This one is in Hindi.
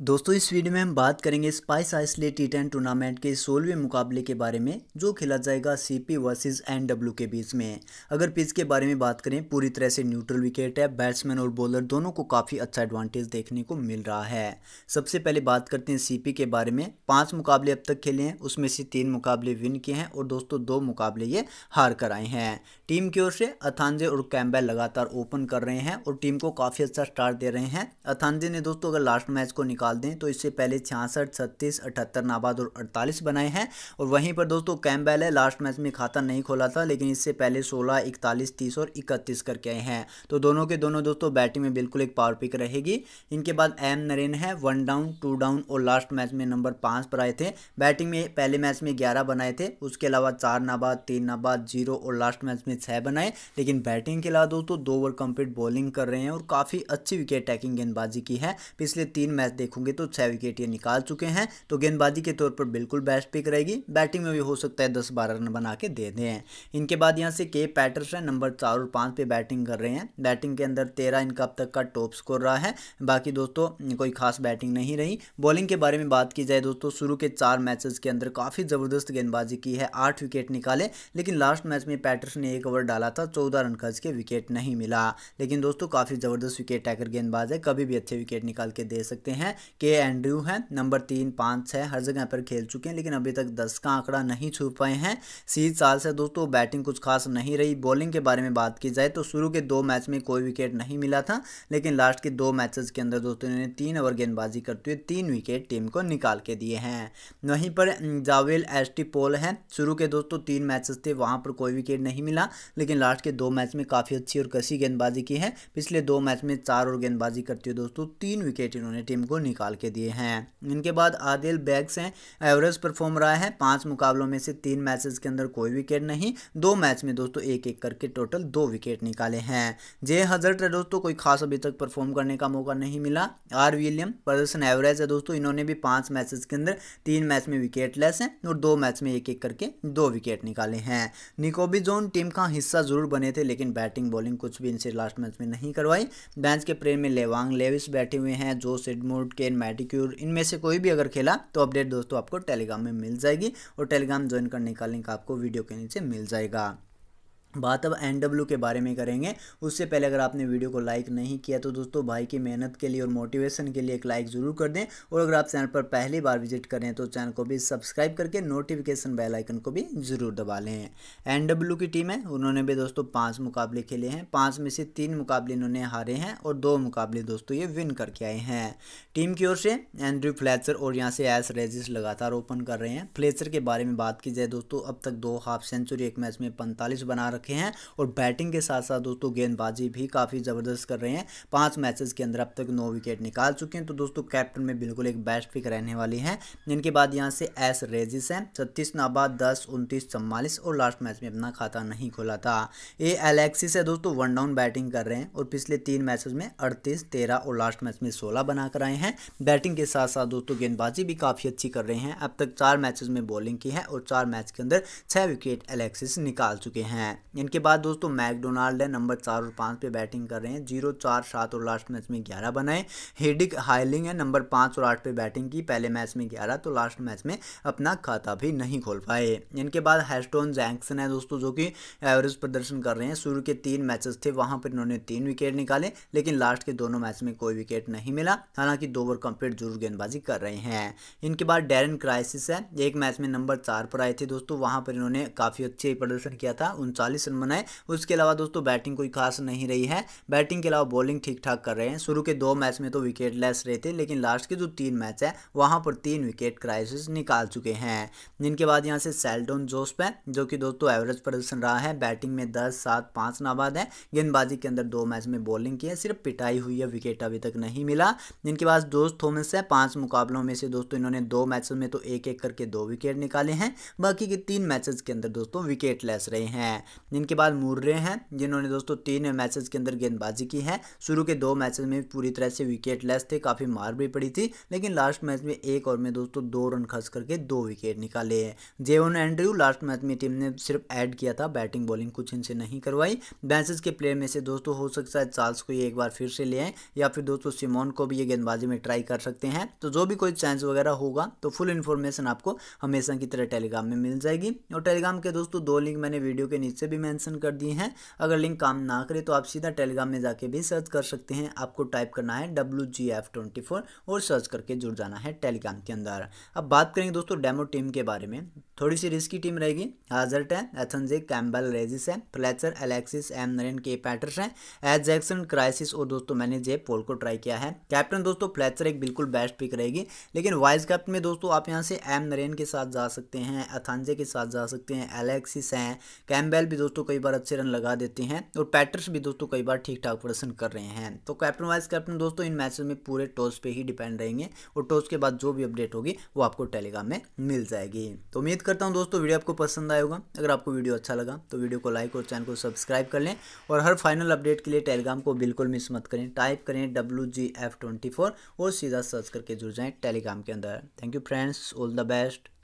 दोस्तों इस वीडियो में हम बात करेंगे Spice Isle T ten tournament के सोलहवें मुकाबले के बारे में जो खेला जाएगा सीपी वर्सेस एनडब्ल्यू के बीच में अगर पिच के बारे में बात करें पूरी तरह से न्यूट्रल विकेट है बैट्समैन और बॉलर दोनों को काफ़ी अच्छा एडवांटेज देखने को मिल रहा है सबसे पहले बात करते हैं सी के बारे में पाँच मुकाबले अब तक खेले हैं उसमें से तीन मुकाबले विन किए हैं और दोस्तों दो मुकाबले ये हार कर आए हैं टीम की ओर से अथानजे और कैम्बे लगातार ओपन कर रहे हैं और टीम को काफ़ी अच्छा स्टार्ट दे रहे हैं अथानजे ने दोस्तों अगर लास्ट मैच को निकाल निकाल दें तो इससे पहले छियासठ छत्तीस अठहत्तर नाबाद और अड़तालीस बनाए हैं और वहीं पर दोस्तों कैम्बेल है लास्ट मैच में खाता नहीं खोला था लेकिन इससे पहले सोलह इकतालीस तीस और इकतीस करके आए हैं तो दोनों के दोनों दोस्तों बैटिंग में बिल्कुल एक पावर पिक रहेगी इनके बाद एम नरेन है वन डाउन टू डाउन और लास्ट मैच में नंबर पाँच पर आए थे बैटिंग में पहले मैच में ग्यारह बनाए थे उसके अलावा चार नाबाद तीन नाबाद जीरो और लास्ट मैच में छः बनाए लेकिन बैटिंग के अलावा दोस्तों दो ओवर कंप्लीट बॉलिंग कर रहे हैं और काफ़ी अच्छी विकेट टैकिंग गेंदबाजी की है पिछले तीन मैच देखो देखोगे तो विकेट ये निकाल चुके हैं तो गेंदबाजी के तौर पर बिल्कुल बेस्ट पिक रहेगी बैटिंग में भी हो सकता है दस बारह रन बना के दे दें इनके बाद यहाँ से के पैटर्सन नंबर चार और पाँच पे बैटिंग कर रहे हैं बैटिंग के अंदर तेरह इनका अब तक का टॉप स्कोर रहा है बाकी दोस्तों कोई खास बैटिंग नहीं रही बॉलिंग के बारे में बात की जाए दोस्तों शुरू के चार मैचेस के अंदर काफ़ी ज़बरदस्त गेंदबाजी की है आठ विकेट निकाले लेकिन लास्ट मैच में पैटर्स ने एक ओवर डाला था चौदह रन खर्च के विकेट नहीं मिला लेकिन दोस्तों काफ़ी ज़बरदस्त विकेट टैकर गेंदबाज है कभी भी अच्छे विकेट निकाल के दे सकते हैं के एंड्रयू हैं नंबर तीन पाँच छः हर जगह पर खेल चुके हैं लेकिन अभी तक दस का आंकड़ा नहीं छू पाए हैं सी साल से दोस्तों बैटिंग कुछ खास नहीं रही बॉलिंग के बारे में बात की जाए तो शुरू के दो मैच में कोई विकेट नहीं मिला था लेकिन लास्ट के दो मैचेस के अंदर दोस्तों इन्होंने तीन ओवर गेंदबाजी करते हुए तीन विकेट टीम को निकाल के दिए हैं वहीं पर जावेल एस टी पोल हैं शुरू के दोस्तों तीन मैचेस थे वहाँ पर कोई विकेट नहीं मिला लेकिन लास्ट के दो मैच में काफ़ी अच्छी और कसी गेंदबाजी की है पिछले दो मैच में चार ओवर गेंदबाजी करते हुए दोस्तों तीन विकेट इन्होंने टीम को निकाल निकाल के दिए हैं इनके बाद आदिल बैग्स हैं एवरेज परफॉर्म रहा है पांच मुकाबलों में से तीन मैचेस के अंदर कोई विकेट नहीं दो मैच में दोस्तों एक एक करके टोटल दो विकेट निकाले हैं जे हजरट है दोस्तों कोई खास अभी तक परफॉर्म करने का मौका नहीं मिला आर विलियम प्रदर्शन एवरेज है दोस्तों इन्होंने भी पाँच मैचेस के अंदर तीन मैच में विकेट लेस हैं और दो मैच में एक एक करके दो विकेट निकाले हैं निकोबी जोन टीम का हिस्सा जरूर बने थे लेकिन बैटिंग बॉलिंग कुछ भी इनसे लास्ट मैच में नहीं करवाई बैंस के प्रेम में लेवांग लेविस बैठे हुए हैं जो सिडमोर्ड के केन मैटिक्यूर इनमें से कोई भी अगर खेला तो अपडेट दोस्तों आपको टेलीग्राम में मिल जाएगी और टेलीग्राम ज्वाइन करने का लिंक आपको वीडियो के नीचे मिल जाएगा बात अब एन डब्ल्यू के बारे में करेंगे उससे पहले अगर आपने वीडियो को लाइक नहीं किया तो दोस्तों भाई की मेहनत के लिए और मोटिवेशन के लिए एक लाइक ज़रूर कर दें और अगर आप चैनल पर पहली बार विजिट करें तो चैनल को भी सब्सक्राइब करके नोटिफिकेशन बेल आइकन को भी ज़रूर दबा लें एन डब्ल्यू की टीम है उन्होंने भी दोस्तों पाँच मुकाबले खेले हैं पाँच में से तीन मुकाबले इन्होंने हारे हैं और दो मुकाबले दोस्तों ये विन करके आए हैं टीम की ओर से एंड्रू फ्लेचर और यहाँ से एस रेजिस लगातार ओपन कर रहे हैं फ्लेचर के बारे में बात की जाए दोस्तों अब तक दो हाफ सेंचुरी एक मैच में पैंतालीस बना रखे रखे हैं और बैटिंग के साथ साथ दोस्तों गेंदबाजी भी काफ़ी ज़बरदस्त कर रहे हैं पाँच मैचेस के अंदर अब तक नौ विकेट निकाल चुके हैं तो दोस्तों कैप्टन में बिल्कुल एक बेस्ट पिक रहने वाली हैं जिनके बाद यहाँ से एस रेजिस हैं छत्तीस नाबाद दस उनतीस चम्बालीस और लास्ट मैच में अपना खाता नहीं खोला था ये एलेक्सिस है दोस्तों वन डाउन बैटिंग कर रहे हैं और पिछले तीन मैचेज में अड़तीस तेरह और लास्ट मैच में सोलह बनाकर आए हैं बैटिंग के साथ साथ दोस्तों गेंदबाजी भी काफ़ी अच्छी कर रहे हैं अब तक चार मैचेस में बॉलिंग की है और चार मैच के अंदर छः विकेट एलेक्सिस निकाल चुके हैं इनके बाद दोस्तों मैकडोनाल्ड है नंबर चार और पाँच पे बैटिंग कर रहे हैं जीरो चार सात और लास्ट मैच में ग्यारह बनाए हेडिक हाइलिंग है नंबर पाँच और आठ पे बैटिंग की पहले मैच में ग्यारह तो लास्ट मैच में अपना खाता भी नहीं खोल पाए इनके बाद हैस्टोन जैंक्सन है दोस्तों जो कि एवरेज प्रदर्शन कर रहे हैं शुरू के तीन मैचेस थे वहाँ पर इन्होंने तीन विकेट निकाले लेकिन लास्ट के दोनों मैच में कोई विकेट नहीं मिला हालांकि दो ओवर कंप्लीट जरूर गेंदबाजी कर रहे हैं इनके बाद डेरन क्राइसिस है एक मैच में नंबर चार पर आए थे दोस्तों वहाँ पर इन्होंने काफ़ी अच्छे प्रदर्शन किया था उनचालीस सेंसेशन बनाए उसके अलावा दोस्तों बैटिंग कोई खास नहीं रही है बैटिंग के अलावा बॉलिंग ठीक ठाक कर रहे हैं शुरू के दो मैच में तो विकेट लेस रहे थे लेकिन लास्ट के जो तीन मैच है वहां पर तीन विकेट क्राइसिस निकाल चुके हैं जिनके बाद यहाँ से सेल्टोन जोस्प है जो कि दोस्तों एवरेज प्रदर्शन रहा है बैटिंग में दस सात पांच नाबाद है गेंदबाजी के अंदर दो मैच में बॉलिंग की है सिर्फ पिटाई हुई है विकेट अभी तक नहीं मिला जिनके पास दोस्त थोमस है पांच मुकाबलों में से दोस्तों इन्होंने दो मैचेस में तो एक एक करके दो विकेट निकाले हैं बाकी के तीन मैचेस के अंदर दोस्तों विकेट लेस रहे हैं जिनके बाद मुर्रे हैं जिन्होंने दोस्तों तीन मैचेस के अंदर गेंदबाजी की है शुरू के दो मैचेस में पूरी तरह से विकेट लेस थे काफ़ी मार भी पड़ी थी लेकिन लास्ट मैच में एक और में दोस्तों दो रन खर्च करके दो विकेट निकाले हैं जेवन एंड्रयू लास्ट मैच में टीम ने सिर्फ ऐड किया था बैटिंग बॉलिंग कुछ इनसे नहीं करवाई बैंसेज के प्लेयर में से दोस्तों हो सकता है चार्ल्स को ये एक बार फिर से ले आए या फिर दोस्तों सिमोन को भी ये गेंदबाजी में ट्राई कर सकते हैं तो जो भी कोई चांस वगैरह होगा तो फुल इन्फॉर्मेशन आपको हमेशा की तरह टेलीग्राम में मिल जाएगी और टेलीग्राम के दोस्तों दो लिंक मैंने वीडियो के नीचे भी भी मेंशन कर दिए हैं अगर लिंक काम ना करे तो आप सीधा टेलीग्राम में जाके भी सर्च कर सकते हैं आपको टाइप करना है W G F twenty four और सर्च करके जुड़ जाना है टेलीग्राम के अंदर अब बात करेंगे दोस्तों डेमो टीम के बारे में थोड़ी सी रिस्की टीम रहेगी हाजर्ट है एथनजे कैम्बल रेजिस है फ्लैचर एलेक्सिस एम नरेन के पैटर्स हैं एज जैक्सन क्राइसिस और दोस्तों मैंने जे पोल को ट्राई किया है कैप्टन दोस्तों फ्लैचर एक बिल्कुल बेस्ट पिक रहेगी लेकिन वाइस कैप्टन में दोस्तों आप यहाँ से एम नरेन के साथ जा सकते हैं अथानजे के साथ जा सकते हैं एलेक्सिस हैं कैम्बेल भी दोस्तों कई बार अच्छे रन लगा देते हैं और पैटर्स भी दोस्तों कई बार ठीक ठाक प्रदर्शन कर रहे हैं तो कैप्टन वाइस कैप्टन दोस्तों इन मैचेस में पूरे टॉस पे ही डिपेंड रहेंगे और टॉस के बाद जो भी अपडेट होगी वो आपको टेलीग्राम में मिल जाएगी तो उम्मीद करता हूँ दोस्तों वीडियो आपको पसंद आएगा अगर आपको वीडियो अच्छा लगा तो वीडियो को लाइक और चैनल को सब्सक्राइब कर लें और हर फाइनल अपडेट के लिए टेलीग्राम को बिल्कुल मिस मत करें टाइप करें डब्ल्यू और सीधा सर्च करके जुड़ जाएँ टेलीग्राम के अंदर thank you friends all the best